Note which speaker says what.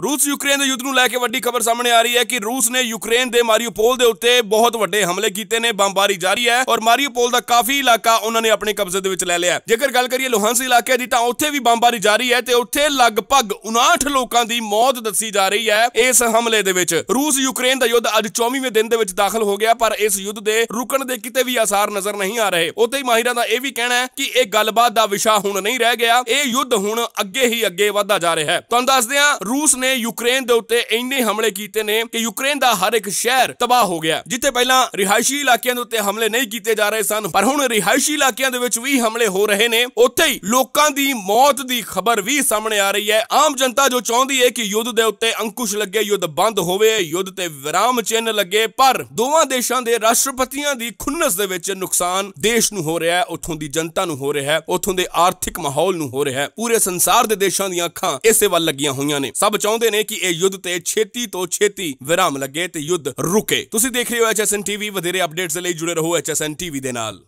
Speaker 1: ਰੂਸ ਯੂਕਰੇਨ ਦੇ ਯੁੱਧ ਨੂੰ ਲੈ ਕੇ ਵੱਡੀ ਖਬਰ ਸਾਹਮਣੇ ਆ ਰਹੀ ਹੈ ਕਿ ਰੂਸ ਨੇ ਯੂਕਰੇਨ ਦੇ ਮਾਰੀਓਪੋਲ ਦੇ ਉੱਤੇ ਬਹੁਤ ਵੱਡੇ ਹਮਲੇ ਕੀਤੇ ਨੇ ਬੰਬਾਰੀ ਜਾਰੀ ਹੈ ਔਰ ਮਾਰੀਓਪੋਲ ਦਾ ਕਾਫੀ ਇਲਾਕਾ ਉਹਨਾਂ ਨੇ ਆਪਣੇ ਕਬਜ਼ੇ ਦੇ ਵਿੱਚ ਲੈ ਲਿਆ ਜੇਕਰ ਗੱਲ ਕਰੀਏ ਲੋਹਾਂਸ ਇਲਾਕੇ ਦੀ ਤਾਂ ਉੱਥੇ ਵੀ ਬੰਬਾਰੀ ਜਾਰੀ ਹੈ ਤੇ ਉੱਥੇ ਲਗਭਗ 59 ਲੋਕਾਂ ਦੀ ਮੌਤ ਦੱਸੀ ਜਾ ਰਹੀ ਹੈ ਇਸ ਹਮਲੇ ਦੇ ਵਿੱਚ ਰੂਸ ਯੂਕਰੇਨ ਦਾ ਯੁੱਧ ਅੱਜ 24ਵੇਂ ਦਿਨ ਦੇ ਵਿੱਚ ਦਾਖਲ ਹੋ ਗਿਆ ਪਰ ਇਸ ਯੁੱਧ ਦੇ ਰੁਕਣ ਦੇ ਕਿਤੇ ਵੀ ਆਸਾਰ ਨਜ਼ਰ ਨਹੀਂ ਆ ਰਹੇ ਉੱਥੇ ਹੀ ਮਾਹਿਰਾਂ ਦਾ ਇਹ ਵੀ ਕਹਿਣਾ ਹੈ ਕਿ ਇਹ ਗੱਲਬਾਤ ਦਾ ਵਿਸ਼ਾ ਹੁਣ ਨਹੀਂ ਰਹਿ ਗਿਆ ਇਹ ਯੁੱਧ ਹੁਣ ਅੱਗੇ ਹੀ ਅੱਗੇ ਵਧਦਾ ਜਾ ਰਿਹਾ ਹੈ ਤੁਹਾਨੂੰ ਦੱਸਦੇ ਹਾਂ ਰੂਸ ਨੇ ਯੂਕਰੇਨ ਦੇ ਉੱਤੇ ਇੰਨੇ ਹਮਲੇ ਕੀਤੇ ਨੇ ਕਿ ਯੂਕਰੇਨ ਦਾ ਹਰ ਇੱਕ ਸ਼ਹਿਰ ਤਬਾਹ ਹੋ ਗਿਆ ਜਿੱਥੇ ਪਹਿਲਾਂ ਰਿਹਾਇਸ਼ੀ ਇਲਾਕਿਆਂ ਦੇ ਉੱਤੇ ਹਮਲੇ ਨਹੀਂ ਕੀਤੇ ਜਾ ਰਹੇ ਸਨ ਪਰ ਹੁਣ ਰਿਹਾਇਸ਼ੀ ਇਲਾਕਿਆਂ ਦੇ ਵਿੱਚ ਵੀ ਹਮਲੇ ਹੋ ਰਹੇ ਨੇ ਉੱਥੇ ਹੀ ਲੋਕਾਂ ਦੀ ਮੌਤ ਦੀ ਖਬਰ ਵੀ ਸਾਹਮਣੇ ਆ ਰਹੀ ਹੈ ਆਮ ਜਨਤਾ ਜੋ ਚਾਹੁੰਦੀ ਹੈ ਕਿ ਯੁੱਧ ਦੇ ਉੱਤੇ ਅੰਕੁਸ਼ ਲੱਗੇ ਯੁੱਧ ਬੰਦ ਹੋਵੇ ਯੁੱਧ ਤੇ ਵਿਰਾਮ ਚਿੰਨ ਲੱਗੇ ਪਰ ਦੋਵਾਂ ਦੇਸ਼ਾਂ ਦੇ ਰਾਸ਼ਟਰਪਤੀਆਂ ਦੀ ਖੁੰਨਸ ਦੇ ਵਿੱਚ ਨੁਕਸਾਨ ਦੇਸ਼ ਨੂੰ ਹੋ ਰਿਹਾ ਹੈ ਉੱਥੋਂ ਦੀ ਜਨਤਾ ਨੂੰ ਹੋ ਰਿਹਾ ਹੈ ਉੱਥੋਂ ਦੇ ਆਰਥਿਕ ਮਾਹੌਲ ਨੂੰ ਹੋ ਰਿਹਾ ਹੈ ਪੂਰੇ ਸੰਸਾਰ ਦੇ ਦੇਸ਼ਾਂ ਦੀਆਂ ਅੱਖਾਂ ਇਸੇ ਵੱਲ ਲੱਗੀਆਂ ਹੋਈਆਂ ਨੇ ਸਭ ਚਾਹੁੰਦੇ ਨੇ ਕਿ ਇਹ ਯੁੱਧ ਤੇ ਛੇਤੀ ਤੋਂ ਛੇਤੀ ਵਿਰਾਮ ਲੱਗੇ ਤੇ ਯੁੱਧ ਰੁਕੇ ਤੁਸੀਂ ਦੇਖ ਰਹੇ ਹੋ ਐਚਐਸਐਨ ਟੀਵੀ ਵਧੇਰੇ ਅਪਡੇਟਸ ਲਈ ਜੁੜੇ ਰਹੋ ਐਚਐਸਐਨ ਟੀਵੀ ਦੇ ਨਾਲ